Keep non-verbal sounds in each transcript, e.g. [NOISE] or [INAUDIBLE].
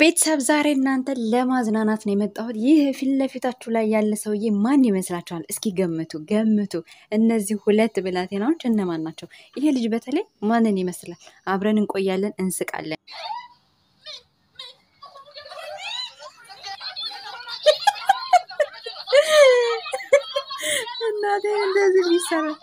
ቤተሰብ ዛሬ እናንተ ለማዝናናት ነው የመጣሁት። ይህ ፊት ለፊታችሁ ላይ ያለ ሰውዬ ማን ይመስላችኋል? እስኪ ገምቱ ገምቱ። እነዚህ ሁለት ብላቴናዎች እነማን ናቸው? ይሄ ልጅ በተለይ ማንን ይመስላል? አብረን እንቆያለን፣ እንስቃለን። እናቴ እንደዚህ ይሰራል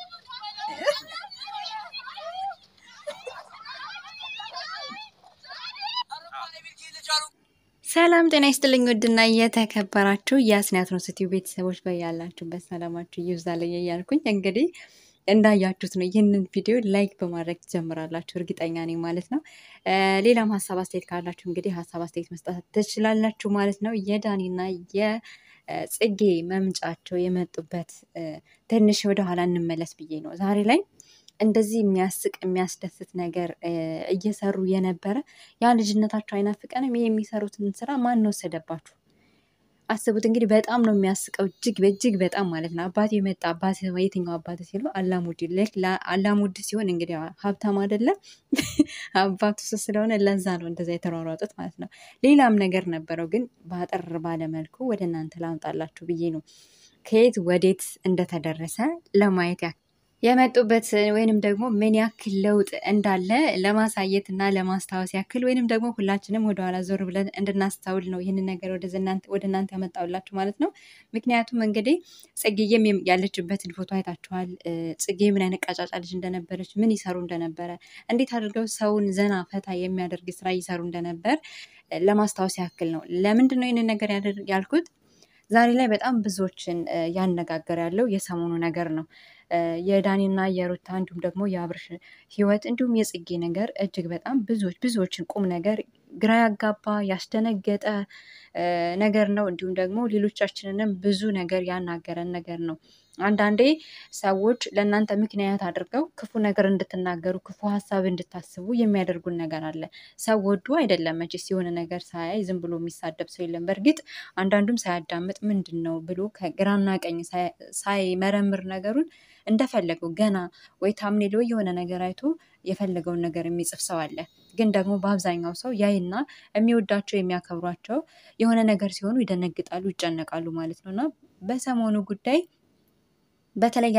ሰላም ጤና ይስጥልኝ። ውድና እየተከበራችሁ የአስንያት ነው ስትዩ ቤተሰቦች በያላችሁበት ሰላማችሁ ይብዛልኝ እያልኩኝ እንግዲህ እንዳያችሁት ነው ይህንን ቪዲዮ ላይክ በማድረግ ትጀምራላችሁ፣ እርግጠኛ ነኝ ማለት ነው። ሌላም ሀሳብ አስተያየት ካላችሁ እንግዲህ ሀሳብ አስተያየት መስጠት ትችላላችሁ ማለት ነው። የዳኒና የጽጌ መምጫቸው የመጡበት ትንሽ ወደኋላ እንመለስ ብዬ ነው ዛሬ ላይ እንደዚህ የሚያስቅ የሚያስደስት ነገር እየሰሩ የነበረ ያ ልጅነታቸው አይናፍቀንም። ይሄ የሚሰሩትን ስራ ማን ነው ወሰደባችሁ? አስቡት እንግዲህ በጣም ነው የሚያስቀው፣ እጅግ በእጅግ በጣም ማለት ነው። አባት የመጣ አባት የትኛው አባት ሲሉ አላሙዲ አላሙዲ ሲሆን እንግዲህ ሀብታም አይደለም [LAUGHS] አባቱ ስ ስለሆነ ለዛ ነው እንደዛ የተሯሯጡት ማለት ነው። ሌላም ነገር ነበረው፣ ግን በአጠር ባለመልኩ ወደ እናንተ ላምጣላችሁ ብዬ ነው ከየት ወዴት እንደተደረሰ ለማየት ያክል የመጡበትን ወይንም ደግሞ ምን ያክል ለውጥ እንዳለ ለማሳየት እና ለማስታወስ ያክል ወይንም ደግሞ ሁላችንም ወደኋላ ዞር ብለን እንድናስታውል ነው ይህንን ነገር ወደ እናንተ ያመጣውላችሁ ማለት ነው። ምክንያቱም እንግዲህ ጽጌዬም ያለችበትን ፎቶ አይታችኋል። ጽጌ ምን አይነት ቀጫጫ ልጅ እንደነበረች፣ ምን ይሰሩ እንደነበረ፣ እንዴት አድርገው ሰውን ዘና ፈታ የሚያደርግ ስራ ይሰሩ እንደነበር ለማስታወስ ያክል ነው። ለምንድን ነው ይህንን ነገር ያልኩት? ዛሬ ላይ በጣም ብዙዎችን ያነጋገር ያለው የሰሞኑ ነገር ነው። የዳኒና የሩታ እንዲሁም ደግሞ የአብርሽ ህይወት እንዲሁም የጽጌ ነገር እጅግ በጣም ብዙዎች ብዙዎችን ቁም ነገር ግራ ያጋባ ያስደነገጠ ነገር ነው። እንዲሁም ደግሞ ሌሎቻችንንም ብዙ ነገር ያናገረን ነገር ነው። አንዳንዴ ሰዎች ለእናንተ ምክንያት አድርገው ክፉ ነገር እንድትናገሩ ክፉ ሀሳብ እንድታስቡ የሚያደርጉን ነገር አለ። ሰው ወዱ አይደለም መቼስ የሆነ ነገር ሳያይ ዝም ብሎ የሚሳደብ ሰው የለም። በእርግጥ አንዳንዱም ሳያዳምጥ ምንድን ነው ብሎ ከግራና ቀኝ ሳይመረምር ነገሩን እንደፈለገው ገና ወይ ታምኔል ወይ የሆነ ነገር አይቶ የፈለገውን ነገር የሚጽፍ ሰው አለ። ግን ደግሞ በአብዛኛው ሰው ያይና የሚወዳቸው የሚያከብሯቸው የሆነ ነገር ሲሆኑ ይደነግጣሉ፣ ይጨነቃሉ ማለት ነው እና በሰሞኑ ጉዳይ በተለይ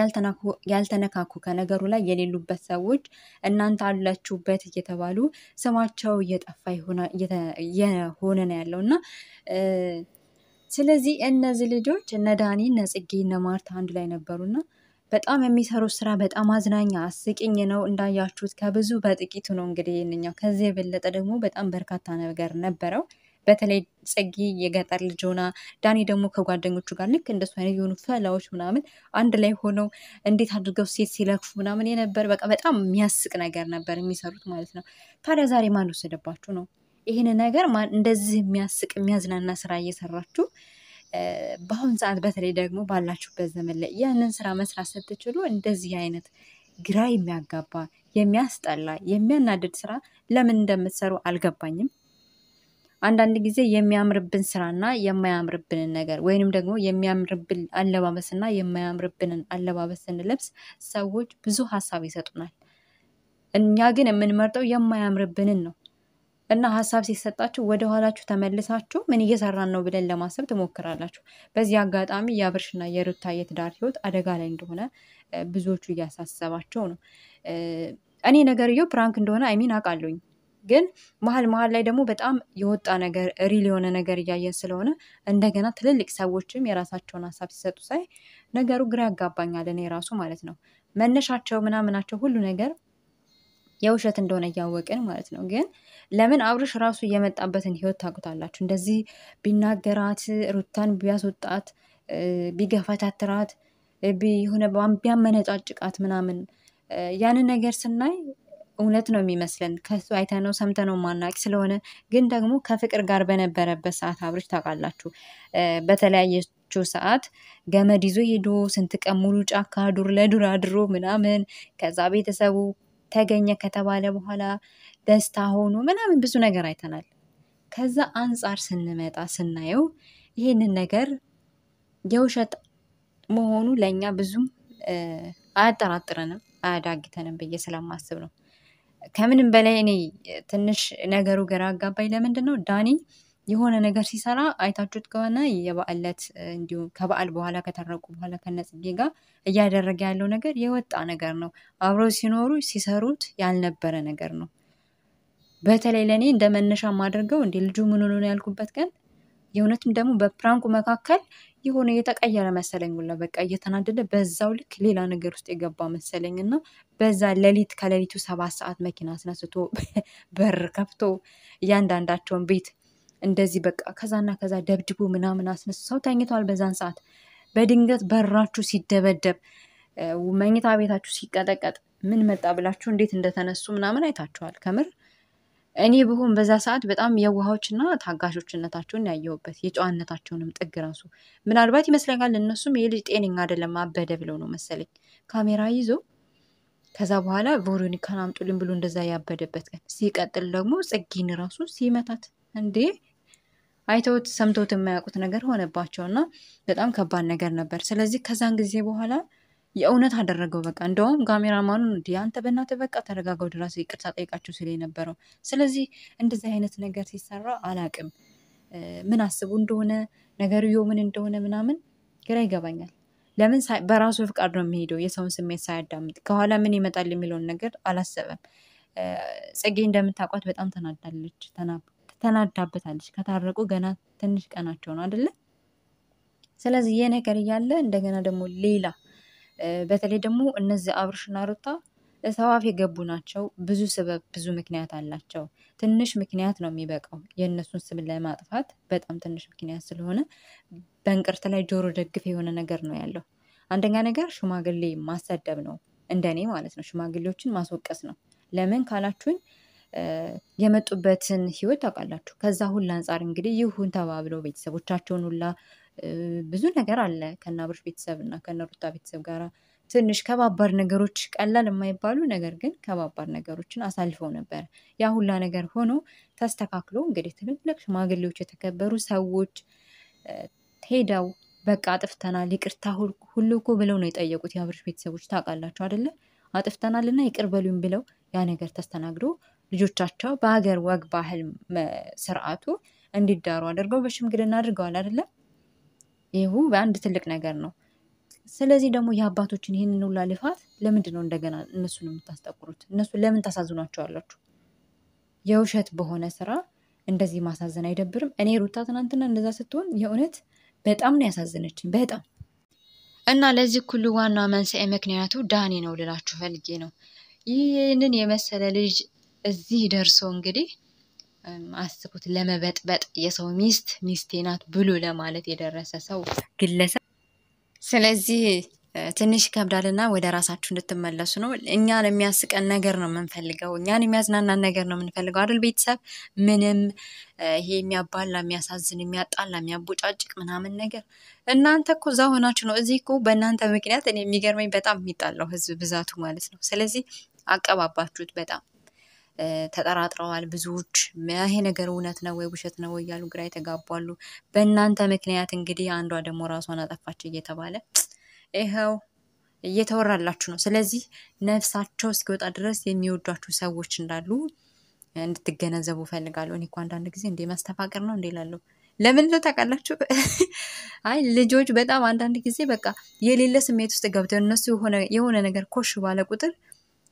ያልተነካኩ ከነገሩ ላይ የሌሉበት ሰዎች እናንተ አላችሁበት እየተባሉ ስማቸው እየጠፋ የሆነ ነው ያለው እና ስለዚህ እነዚህ ልጆች እነ ዳኒ እነ ጽጌ እነ ማርታ አንድ ላይ ነበሩና በጣም የሚሰሩት ስራ በጣም አዝናኛ አስቂኝ ነው። እንዳያችሁት ከብዙ በጥቂቱ ነው እንግዲህ ይህንኛው። ከዚህ የበለጠ ደግሞ በጣም በርካታ ነገር ነበረው። በተለይ ጽጌ የገጠር ልጅ ሆና ዳኒ ደግሞ ከጓደኞቹ ጋር ልክ እንደሱ አይነት የሆኑ ፈላዎች ምናምን አንድ ላይ ሆነው እንዴት አድርገው ሴት ሲለክፉ ምናምን የነበር በቃ በጣም የሚያስቅ ነገር ነበር የሚሰሩት ማለት ነው። ታዲያ ዛሬ ማን ወሰደባችሁ ነው? ይህን ነገር እንደዚህ የሚያስቅ የሚያዝናና ስራ እየሰራችሁ በአሁን ሰዓት በተለይ ደግሞ ባላችሁበት ዘመን ላይ ያንን ስራ መስራት ስትችሉ እንደዚህ አይነት ግራ የሚያጋባ የሚያስጠላ የሚያናድድ ስራ ለምን እንደምትሰሩ አልገባኝም። አንዳንድ ጊዜ የሚያምርብን ስራና የማያምርብንን ነገር ወይንም ደግሞ የሚያምርብን አለባበስና የማያምርብንን አለባበስ ስንለብስ ሰዎች ብዙ ሀሳብ ይሰጡናል። እኛ ግን የምንመርጠው የማያምርብንን ነው። እና ሀሳብ ሲሰጣችሁ ወደ ኋላችሁ ተመልሳችሁ ምን እየሰራን ነው ብለን ለማሰብ ትሞክራላችሁ። በዚህ አጋጣሚ የአብርሽና የሩታ የትዳር ህይወት አደጋ ላይ እንደሆነ ብዙዎቹ እያሳሰባቸው ነው። እኔ ነገርየው ፕራንክ እንደሆነ አይሚን አውቃለሁኝ ግን መሀል መሀል ላይ ደግሞ በጣም የወጣ ነገር ሪል የሆነ ነገር እያየን ስለሆነ እንደገና ትልልቅ ሰዎችም የራሳቸውን ሀሳብ ሲሰጡ ሳይ ነገሩ ግራ ያጋባኛል። እኔ ራሱ ማለት ነው መነሻቸው ምናምናቸው ሁሉ ነገር የውሸት እንደሆነ እያወቅን ማለት ነው። ግን ለምን አብርሽ ራሱ እየመጣበትን ህይወት ታውቁታላችሁ። እንደዚህ ቢናገራት ሩታን ቢያስወጣት ቢገፋታትራት የሆነ ቢያመነጫጭቃት ምናምን ያንን ነገር ስናይ እውነት ነው የሚመስለን ከሱ አይተነው ሰምተነው ማናቂ ስለሆነ ግን ደግሞ ከፍቅር ጋር በነበረበት ሰዓት አብርሽ ታውቃላችሁ፣ በተለያየችው ሰዓት ገመድ ይዞ ሄዶ ስንት ቀን ሙሉ ጫካ ዱር ለዱር አድሮ ምናምን ከዛ ቤተሰቡ ተገኘ ከተባለ በኋላ ደስታ ሆኖ ምናምን ብዙ ነገር አይተናል። ከዛ አንጻር ስንመጣ ስናየው ይህንን ነገር የውሸት መሆኑ ለእኛ ብዙም አያጠራጥረንም አያዳግተንም ብዬ ስለማስብ ነው። ከምንም በላይ እኔ ትንሽ ነገሩ ግራ አጋባኝ። ለምንድን ነው ዳኒ የሆነ ነገር ሲሰራ አይታችሁት ከሆነ የበዓለት እንዲሁም ከበዓል በኋላ ከተረቁ በኋላ ከነጽጌ ጋር እያደረገ ያለው ነገር የወጣ ነገር ነው። አብረው ሲኖሩ ሲሰሩት ያልነበረ ነገር ነው። በተለይ ለእኔ እንደ መነሻ ማድርገው እንዲ ልጁ ምን ሆኖ ነው ያልኩበት ቀን የእውነትም ደግሞ በፕራንኩ መካከል የሆነ የተቀየረ መሰለኝ ሁላ በቃ እየተናደደ በዛው ልክ ሌላ ነገር ውስጥ የገባ መሰለኝ እና በዛ ሌሊት ከሌሊቱ ሰባት ሰዓት መኪና አስነስቶ [LAUGHS] በር ከፍቶ እያንዳንዳቸውን ቤት እንደዚህ በቃ ከዛና ከዛ ደብድቦ ምናምን አስነሱ። ሰው ተኝቷል በዛን ሰዓት። በድንገት በራችሁ ሲደበደብ መኝታ ቤታችሁ ሲቀጠቀጥ ምን መጣ ብላችሁ እንዴት እንደተነሱ ምናምን አይታችኋል ከምር እኔ ብሆን በዛ ሰዓት በጣም የውሃዎችና ታጋሾችነታቸውን ያየሁበት የጨዋነታቸውንም ጥግ ራሱ ምናልባት ይመስለኛል እነሱም የልጅ ጤንኛ ጤነኛ አይደለም አበደ ብለው ነው መሰለኝ ካሜራ ይዞ ከዛ በኋላ ቮሮኒካን አምጡልኝ ብሎ እንደዛ ያበደበት ቀን። ሲቀጥል ደግሞ ጽጌን ራሱ ሲመታት እንዴ አይተውት ሰምተውት የማያውቁት ነገር ሆነባቸውና በጣም ከባድ ነገር ነበር። ስለዚህ ከዛን ጊዜ በኋላ የእውነት አደረገው። በቃ እንደውም ካሜራማኑን እንዲ አንተ በእናተ በቃ ተረጋጋው ድራስ ይቅርታ ጠይቃችሁ ስለ ነበረው። ስለዚህ እንደዚህ አይነት ነገር ሲሰራ አላቅም ምን አስቡ እንደሆነ ነገርዮ ምን እንደሆነ ምናምን ግራ ይገባኛል። ለምን በራሱ ፍቃድ ነው የሚሄደው፣ የሰውን ስሜት ሳያዳምጥ ከኋላ ምን ይመጣል የሚለውን ነገር አላሰበም። ጽጌ እንደምታውቋት በጣም ተናዳለች፣ ተናዳበታለች። ከታረቁ ገና ትንሽ ቀናቸው ነው አደለ? ስለዚህ ይህ ነገር እያለ እንደገና ደግሞ ሌላ በተለይ ደግሞ እነዚህ አብርሽና ሩታ ሰዋፍ የገቡ ናቸው። ብዙ ስበብ፣ ብዙ ምክንያት አላቸው። ትንሽ ምክንያት ነው የሚበቃው የእነሱን ስም ለማጥፋት በጣም ትንሽ ምክንያት ስለሆነ በእንቅርት ላይ ጆሮ ደግፍ የሆነ ነገር ነው ያለው። አንደኛ ነገር ሽማግሌ ማሰደብ ነው፣ እንደኔ ማለት ነው። ሽማግሌዎችን ማስወቀስ ነው። ለምን ካላችሁን የመጡበትን ህይወት ታውቃላችሁ። ከዛ ሁላ አንጻር እንግዲህ ይሁን ተባብለው ቤተሰቦቻቸውን ሁላ ብዙ ነገር አለ ከነ አብርሽ ቤተሰብ እና ከነ ሩታ ቤተሰብ ጋር ትንሽ ከባባድ ነገሮች ቀላል የማይባሉ ነገር ግን ከባባድ ነገሮችን አሳልፈው ነበር። ያ ሁላ ነገር ሆኖ ተስተካክሎ እንግዲህ ትልልቅ ሽማግሌዎች፣ የተከበሩ ሰዎች ሄደው በቃ አጥፍተናል፣ ይቅርታ ሁሉ እኮ ብለው ነው የጠየቁት የአብርሽ ቤተሰቦች። ታውቃላችሁ አደለ? አጥፍተናል እና ይቅር በሉኝ ብለው ያ ነገር ተስተናግዶ ልጆቻቸው በሀገር ወግ ባህል ስርዓቱ እንዲዳሩ አድርገው በሽምግልና አድርገዋል አይደለም ይሁ አንድ ትልቅ ነገር ነው። ስለዚህ ደግሞ የአባቶችን ይህንን ሁላ ልፋት ለምንድን ነው እንደገና እነሱን የምታስጠቁሩት? እነሱ ለምን ታሳዝኗቸዋላችሁ? የውሸት በሆነ ስራ እንደዚህ ማሳዘን አይደብርም? እኔ ሩታ ትናንትና እንደዛ ስትሆን የእውነት በጣም ነው ያሳዘነችኝ። በጣም እና ለዚህ ሁሉ ዋና መንስኤ ምክንያቱ ዳኒ ነው ልላችሁ ፈልጌ ነው። ይህንን የመሰለ ልጅ እዚህ ደርሶ እንግዲህ አስቡት ለመበጥበጥ የሰው ሚስት ሚስቴ ናት ብሎ ለማለት የደረሰ ሰው ግለሰብ። ስለዚህ ትንሽ ይከብዳልና ወደ ራሳችሁ እንድትመለሱ ነው። እኛን የሚያስቀን ነገር ነው የምንፈልገው፣ እኛን የሚያዝናናን ነገር ነው የምንፈልገው አይደል? ቤተሰብ ምንም ይሄ የሚያባላ የሚያሳዝን፣ የሚያጣላ፣ የሚያቦጫጭቅ ምናምን ነገር እናንተ እኮ እዛ ሆናችሁ ነው። እዚህ እኮ በእናንተ ምክንያት እኔ የሚገርመኝ በጣም የሚጣላው ህዝብ ብዛቱ ማለት ነው። ስለዚህ አቀባባችሁት በጣም ተጠራጥረዋል። ብዙዎች ይሄ ነገር እውነት ነው ወይ ውሸት ነው እያሉ ግራ የተጋቧሉ። በእናንተ ምክንያት እንግዲህ አንዷ ደግሞ ራሷን አጠፋች እየተባለ ይኸው እየተወራላችሁ ነው። ስለዚህ ነፍሳቸው እስኪወጣ ድረስ የሚወዷችሁ ሰዎች እንዳሉ እንድትገነዘቡ ፈልጋለሁ። እኔ እኮ አንዳንድ ጊዜ እንዴ መስተፋቅር ነው እንዴ ላለው ለምን ነው ታውቃላችሁ? [LAUGHS] አይ ልጆች በጣም አንዳንድ ጊዜ በቃ የሌለ ስሜት ውስጥ ገብተው እነሱ የሆነ ነገር ኮሽ ባለ ቁጥር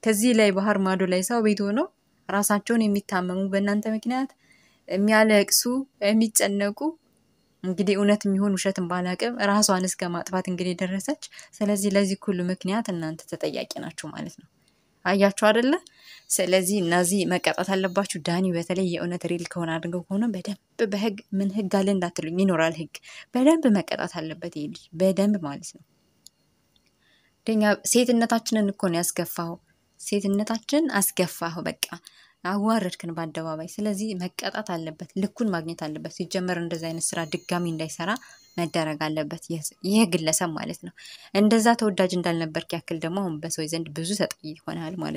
ከዚህ ላይ ባህር ማዶ ላይ ሰው ቤት ሆነው ራሳቸውን የሚታመሙ በእናንተ ምክንያት የሚያለቅሱ የሚጨነቁ እንግዲህ እውነት የሚሆን ውሸትን ባላቅም ራሷን እስከ ማጥፋት እንግዲህ ደረሰች። ስለዚህ ለዚህ ሁሉ ምክንያት እናንተ ተጠያቂ ናችሁ ማለት ነው። አያችሁ አደለ? ስለዚህ እነዚህ መቀጣት አለባችሁ። ዳኒ በተለይ የእውነት ሪል ከሆነ አድርገው ከሆነ በደንብ በህግ ምን ህግ አለ እንዳትሉኝ፣ ይኖራል ህግ። በደንብ መቀጣት አለበት ይሄ ልጅ በደንብ ማለት ነው። ሴትነታችንን እኮ ነው ሴትነታችን አስገፋህ፣ በቃ አዋረድክን በአደባባይ። ስለዚህ መቀጣት አለበት፣ ልኩን ማግኘት አለበት። ሲጀመር እንደዚህ አይነት ስራ ድጋሚ እንዳይሰራ መደረግ አለበት፣ ይህ ግለሰብ ማለት ነው። እንደዛ ተወዳጅ እንዳልነበርክ ያክል ደግሞ አሁን በሰው ዘንድ ብዙ ተጠይ ይሆናል ማለት ነው።